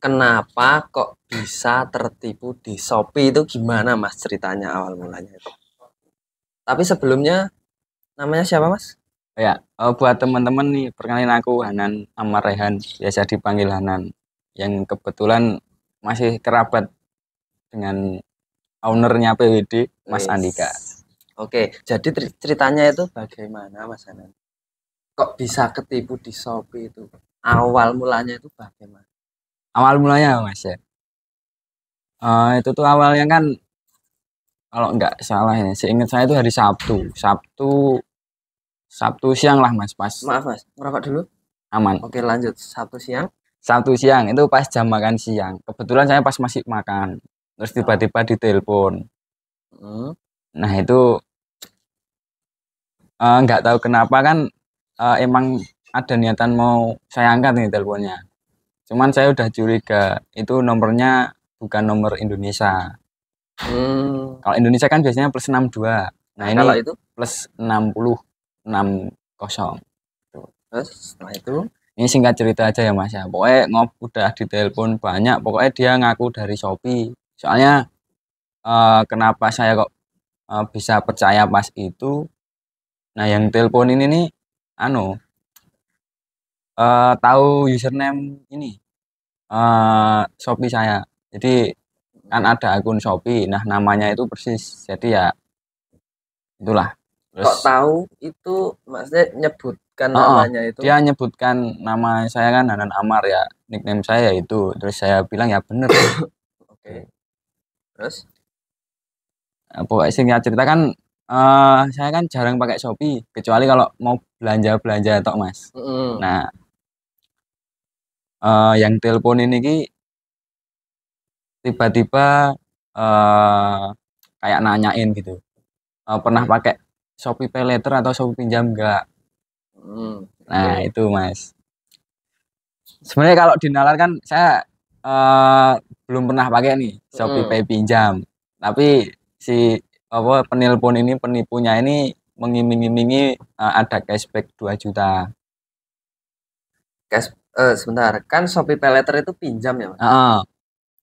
kenapa kok bisa tertipu di Shopee itu gimana Mas ceritanya awal mulanya itu? Tapi sebelumnya namanya siapa Mas? Ya, oh, buat teman-teman nih perkenalin aku Hanan Amar Rehan, biasa dipanggil Hanan. Yang kebetulan masih kerabat dengan ownernya PWD Mas yes. Andika. Oke, jadi ceritanya itu bagaimana Mas Hanan? Kok bisa ketipu di Shopee itu? Awal mulanya itu bagaimana? awal mulanya mas ya uh, itu tuh awalnya kan kalau nggak salah ya seingat saya itu hari Sabtu Sabtu Sabtu siang lah mas pas maaf mas merokok dulu aman oke lanjut Sabtu siang Sabtu siang itu pas jam makan siang kebetulan saya pas masih makan terus oh. tiba-tiba ditelepon hmm. nah itu eh, nggak uh, tahu kenapa kan uh, emang ada niatan mau saya angkat nih teleponnya cuman saya udah curiga itu nomornya bukan nomor Indonesia hmm. kalau Indonesia kan biasanya plus 62 nah, nah ini kalau itu plus 60 enam kosong terus setelah itu ini singkat cerita aja ya mas ya pokoknya ngob udah ditelepon banyak pokoknya dia ngaku dari Shopee soalnya uh, kenapa saya kok uh, bisa percaya pas itu nah yang telepon ini nih anu uh, tahu username ini uh, Shopee saya. Jadi kan ada akun Shopee. Nah, namanya itu persis. Jadi ya itulah. Terus, Kok tahu itu maksudnya nyebutkan oh, namanya itu? Dia nyebutkan nama saya kan Hanan Amar ya. Nickname saya ya itu. Terus saya bilang ya bener. Oke. Okay. Terus eh, pokoknya singkat cerita kan uh, saya kan jarang pakai Shopee kecuali kalau mau belanja-belanja tok Mas. Mm. Nah, uh, yang telepon ini ki tiba-tiba uh, kayak nanyain gitu uh, pernah hmm. pakai Shopee Pay Later atau Shopee pinjam enggak hmm. nah itu mas sebenarnya kalau dinalar kan saya uh, belum pernah pakai nih Shopee hmm. Pay pinjam tapi si apa penelpon ini penipunya ini mengiming-imingi uh, ada cashback 2 juta cash eh, sebentar kan Shopee Paylater itu pinjam ya mas? Uh.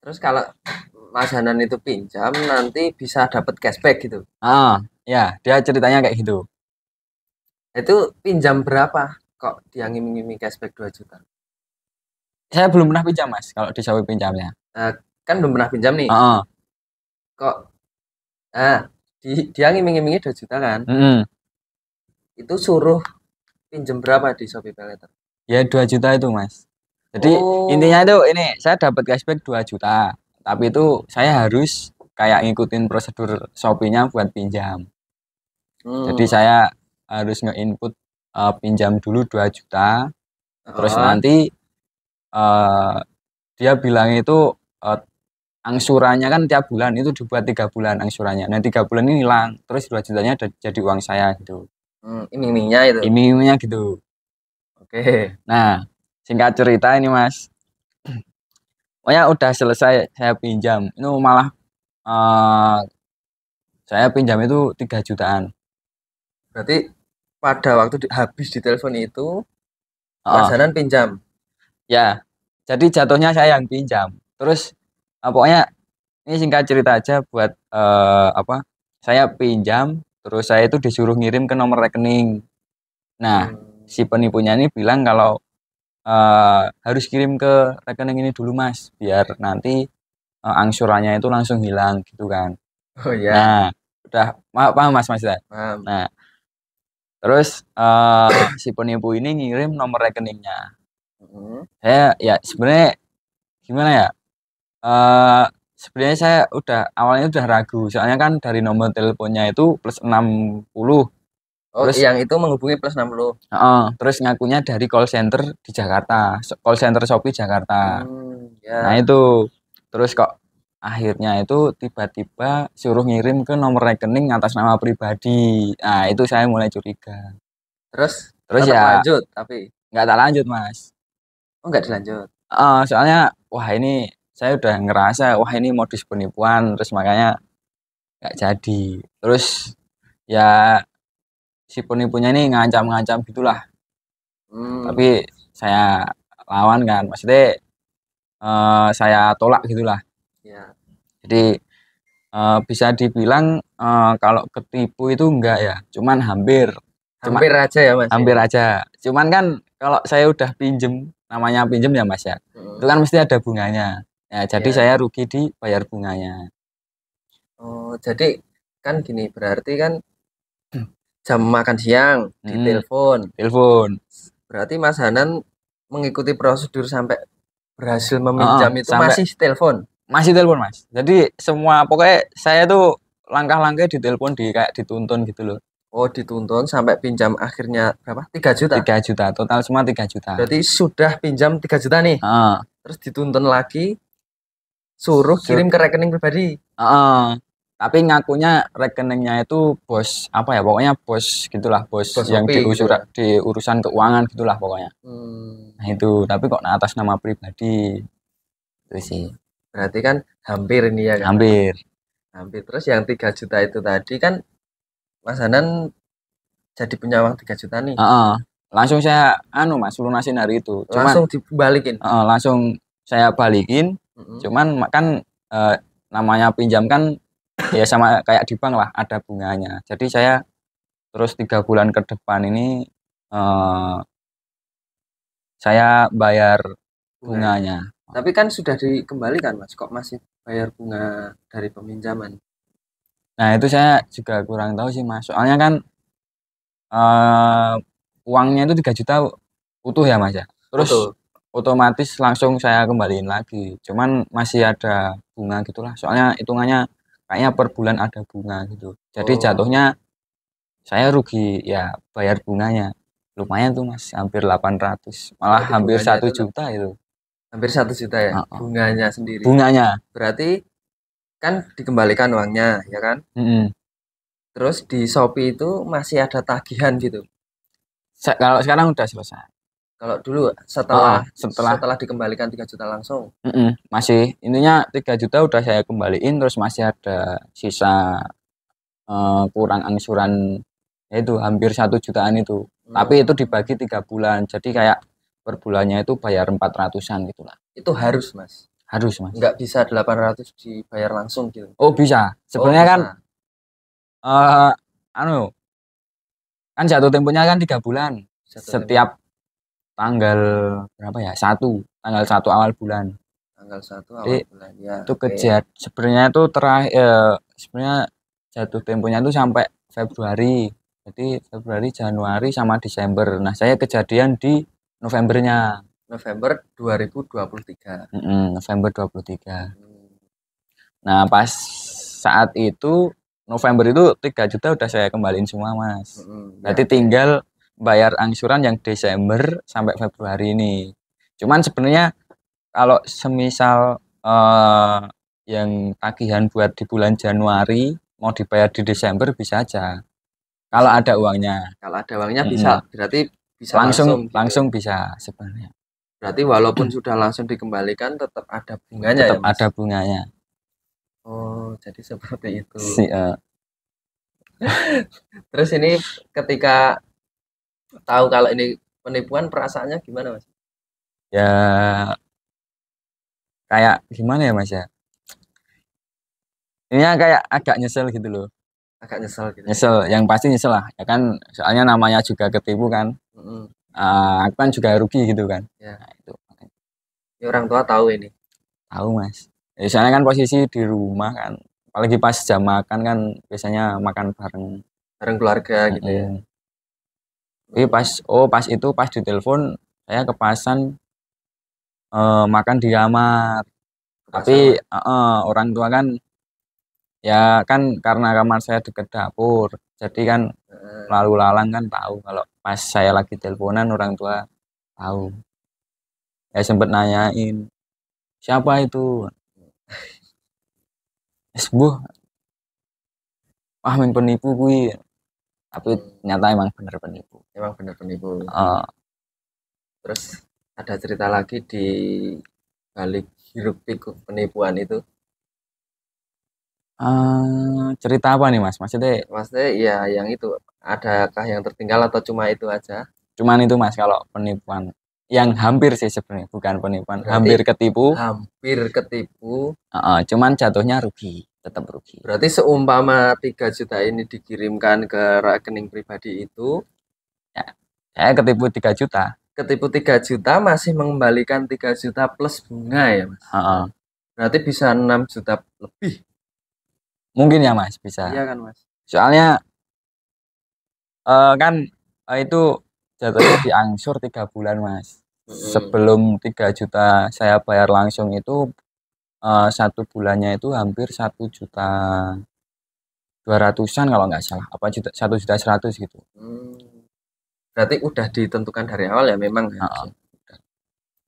Terus kalau Mas Hanan itu pinjam nanti bisa dapat cashback gitu. Ah, ya, dia ceritanya kayak gitu. Itu pinjam berapa kok dia ngimi ngiming cashback 2 juta? Saya belum pernah pinjam, Mas, kalau di Shopee pinjamnya. uh, kan belum pernah pinjam nih. Uh. Kok ah, di, dia ngiming ngimi 2 juta kan? Mm. Itu suruh pinjam berapa di Shopee Paylater? ya dua juta itu mas jadi oh. intinya itu ini saya dapat cashback dua juta tapi itu saya harus kayak ngikutin prosedur Shopee-nya buat pinjam hmm. jadi saya harus nge-input uh, pinjam dulu dua juta oh. terus nanti uh, dia bilang itu uh, angsurannya kan tiap bulan itu dibuat tiga bulan angsurannya nah tiga bulan ini hilang terus dua jutanya jadi uang saya gitu hmm, iming-imingnya itu iming-imingnya gitu Oke. Nah, singkat cerita ini mas, pokoknya udah selesai saya pinjam. Itu malah uh, saya pinjam itu tiga jutaan. Berarti pada waktu di, habis di telepon itu, Mas oh. pinjam. Ya, jadi jatuhnya saya yang pinjam. Terus uh, pokoknya ini singkat cerita aja buat uh, apa? Saya pinjam, terus saya itu disuruh ngirim ke nomor rekening. Nah, hmm si penipunya ini bilang kalau uh, harus kirim ke rekening ini dulu mas biar nanti uh, angsurannya itu langsung hilang gitu kan oh ya nah udah paham mas mas ya? paham. nah terus uh, si penipu ini ngirim nomor rekeningnya hmm. saya ya sebenarnya gimana ya uh, sebenarnya saya udah awalnya udah ragu soalnya kan dari nomor teleponnya itu plus 60 Oh, terus yang itu menghubungi plus 60. Uh, terus ngakunya dari call center di Jakarta, call center Shopee Jakarta. Hmm, yeah. Nah, itu. Terus kok akhirnya itu tiba-tiba suruh ngirim ke nomor rekening atas nama pribadi. Nah, itu saya mulai curiga. Terus terus ya lanjut tapi nggak tak lanjut, Mas. Oh, nggak dilanjut. Uh, soalnya wah ini saya udah ngerasa wah ini modus penipuan terus makanya nggak jadi. Terus ya si penipunya ini ngancam-ngancam gitulah hmm. tapi saya lawan kan maksudnya uh, saya tolak gitulah ya. jadi uh, bisa dibilang uh, kalau ketipu itu enggak ya cuman hampir hampir aja ya mas ya? hampir ya? aja cuman kan kalau saya udah pinjem namanya pinjem ya mas ya hmm. itu kan mesti ada bunganya ya jadi ya. saya rugi di bayar bunganya oh jadi kan gini berarti kan jam makan siang hmm. di telepon. Telepon. Berarti Mas Hanan mengikuti prosedur sampai berhasil meminjam oh, itu sampai, masih telepon. Masih telepon, Mas. Jadi semua pokoknya saya tuh langkah-langkah di telepon di kayak dituntun gitu loh. Oh, dituntun sampai pinjam akhirnya berapa? Tiga juta. Tiga juta, total semua tiga juta. Berarti sudah pinjam tiga juta nih. Uh. Terus dituntun lagi suruh kirim ke rekening pribadi. Uh tapi ngakunya rekeningnya itu bos apa ya pokoknya bos gitulah bos, bos yang di, usura, di urusan keuangan gitulah pokoknya hmm. nah itu tapi kok nah atas nama pribadi itu sih berarti kan hampir ini ya kan? hampir hampir terus yang tiga juta itu tadi kan Mas Hanan jadi punya uang tiga juta nih uh -uh. langsung saya anu mas lunasin hari itu cuman, langsung dibalikin uh, langsung saya balikin uh -uh. cuman kan uh, namanya pinjam kan ya sama kayak di bank lah ada bunganya jadi saya terus tiga bulan ke depan ini uh, saya bayar bunganya. tapi kan sudah dikembalikan mas kok masih bayar bunga dari peminjaman nah itu saya juga kurang tahu sih mas soalnya kan uh, uangnya itu tiga juta utuh ya mas ya terus utuh. otomatis langsung saya kembaliin lagi cuman masih ada bunga gitulah soalnya hitungannya kayaknya per bulan ada bunga gitu jadi oh. jatuhnya saya rugi ya bayar bunganya lumayan tuh mas hampir 800 malah hampir satu juta itu hampir satu juta ya oh, bunganya sendiri bunganya berarti kan dikembalikan uangnya ya kan mm -hmm. terus di shopee itu masih ada tagihan gitu Sa kalau sekarang udah selesai kalau dulu setelah oh, setelah setelah dikembalikan tiga juta langsung mm -mm, masih intinya tiga juta udah saya kembaliin terus masih ada sisa uh, kurang angsuran itu hampir satu jutaan itu mm. tapi itu dibagi tiga bulan jadi kayak per bulannya itu bayar 400an gitulah itu harus mas harus mas nggak bisa delapan 800 dibayar langsung gitu oh bisa sebenarnya oh, kan eh uh, anu kan jatuh temponya kan tiga bulan setiap tanggal berapa ya satu tanggal satu awal bulan tanggal satu awal Jadi, bulan ya itu okay. kejar sebenarnya itu terakhir ya, sebenarnya jatuh temponya itu sampai Februari jadi Februari Januari sama Desember nah saya kejadian di Novembernya November 2023 mm -mm, November 23 hmm. nah pas saat itu November itu tiga juta udah saya kembaliin semua mas mm -hmm, berarti ya. tinggal bayar angsuran yang Desember sampai Februari ini. Cuman sebenarnya kalau semisal eh, yang tagihan buat di bulan Januari mau dibayar di Desember bisa aja. Kalau ada uangnya. Kalau ada uangnya hmm. bisa. Berarti bisa langsung langsung, gitu. langsung bisa sebenarnya. Berarti walaupun sudah langsung dikembalikan tetap ada bunganya. Tetap ya, ada bunganya. Oh, jadi seperti itu. Iya. Si, uh. Terus ini ketika tahu kalau ini penipuan perasaannya gimana mas ya kayak gimana ya mas ya ini kayak agak nyesel gitu loh agak nyesel gitu nyesel yang pasti nyesel lah ya kan soalnya namanya juga ketipu kan mm -hmm. uh, aku kan juga rugi gitu kan ya. nah, itu ya, orang tua tahu ini tahu mas ya, soalnya kan posisi di rumah kan apalagi pas jam makan kan biasanya makan bareng bareng keluarga gitu mm-hmm. ya. Eh pas oh pas itu pas di ditelepon saya kepasan uh, eh, makan di kamar. Tapi uh, uh, orang tua kan ya kan karena kamar saya dekat dapur. Jadi kan eh. lalu lalang kan tahu kalau pas saya lagi teleponan orang tua tahu. saya sempat nanyain siapa itu. Esbuh. Ah, penipu gue tapi ternyata emang bener penipu emang bener penipu uh. terus ada cerita lagi di balik hiruk pikuk penipuan itu uh, cerita apa nih mas maksudnya maksudnya ya yang itu adakah yang tertinggal atau cuma itu aja cuman itu mas kalau penipuan yang hampir sih sebenarnya bukan penipuan Berarti hampir ketipu hampir ketipu uh, uh, cuman jatuhnya rugi tetap rugi. Berarti seumpama 3 juta ini dikirimkan ke rekening pribadi itu ya, saya ketipu 3 juta. Ketipu 3 juta masih mengembalikan 3 juta plus bunga ya, Mas. Ha -ha. Berarti bisa 6 juta lebih. Mungkin ya, Mas, bisa. Iya kan, Mas. Soalnya uh, kan uh, itu jatuhnya diangsur 3 bulan, Mas. Sebelum 3 juta saya bayar langsung itu Eh, satu bulannya itu hampir satu juta dua ratusan kalau nggak salah apa juta satu juta seratus gitu hmm. berarti udah ditentukan dari awal ya memang ya? Uh,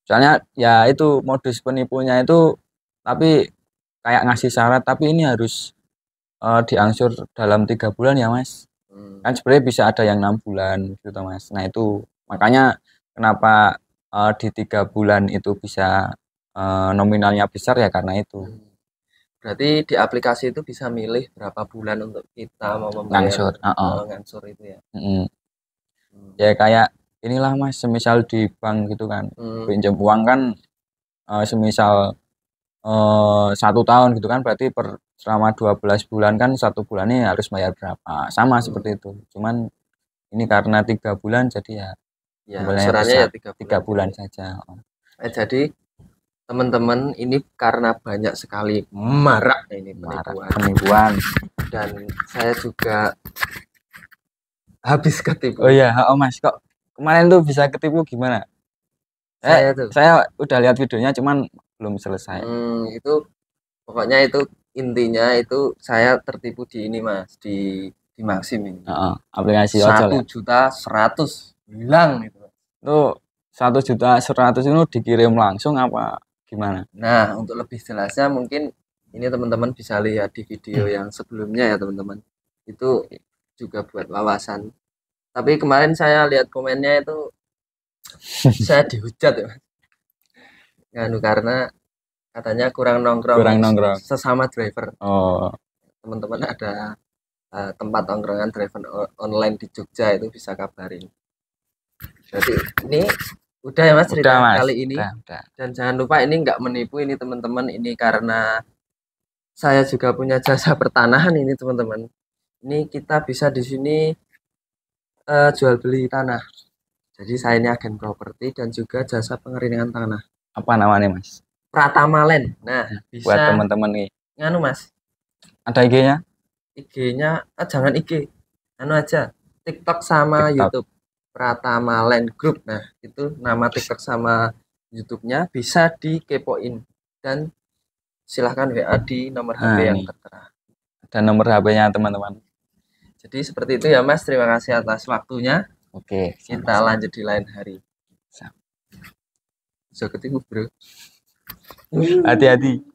soalnya ya itu modus penipunya itu tapi kayak ngasih syarat tapi ini harus uh, diangsur dalam tiga bulan ya mas hmm. kan sebenarnya bisa ada yang enam bulan gitu mas nah itu makanya kenapa uh, di tiga bulan itu bisa Eh, nominalnya besar ya karena itu. Hmm. Berarti di aplikasi itu bisa milih berapa bulan untuk kita mau membayar ngansur uh eh, -oh. ngansur itu ya. Mm -hmm. hmm. Ya kayak inilah mas, semisal di bank gitu kan, hmm. pinjam uang kan, uh, semisal satu tahun gitu kan, berarti per selama 12 bulan kan satu bulannya harus bayar berapa, sama hmm. seperti itu. Cuman ini karena tiga bulan jadi ya, ya ya tiga bulan, tiga bulan saja. Eh, jadi teman-teman ini karena banyak sekali marak ini penipuan. penipuan dan saya juga habis ketipu oh iya oh mas kok kemarin tuh bisa ketipu gimana eh, saya eh, tuh saya udah lihat videonya cuman belum selesai hmm, itu pokoknya itu intinya itu saya tertipu di ini mas di di maksim ini oh. aplikasi ya? satu juta seratus hilang itu tuh satu juta seratus itu dikirim langsung apa gimana? Nah, untuk lebih jelasnya mungkin ini teman-teman bisa lihat di video hmm. yang sebelumnya ya teman-teman. Itu juga buat wawasan. Tapi kemarin saya lihat komennya itu saya dihujat ya. Nganu karena katanya kurang nongkrong, kurang nongkrong. sesama driver. Oh. Teman-teman ada uh, tempat nongkrongan driver online di Jogja itu bisa kabarin. Jadi ini Udah ya Mas udah, mas. kali ini. Udah, udah. Dan jangan lupa ini nggak menipu ini teman-teman ini karena saya juga punya jasa pertanahan ini teman-teman. Ini kita bisa di sini uh, jual beli tanah. Jadi saya ini agen properti dan juga jasa pengeringan tanah. Apa namanya Mas? Pratama Land. Nah, nah bisa buat teman-teman nih. Nganu Mas. Ada IG-nya? IG-nya ah, jangan IG. Anu aja. TikTok sama TikTok. YouTube. Pratama Land Group. Nah, itu nama TikTok sama YouTube-nya bisa dikepoin dan silahkan WA di nomor nah, HP yang tertera. Dan nomor HP-nya teman-teman. Jadi seperti itu ya Mas, terima kasih atas waktunya. Oke, sama -sama. lanjut di lain hari. Sama. So, ketemu, Bro. Hati-hati.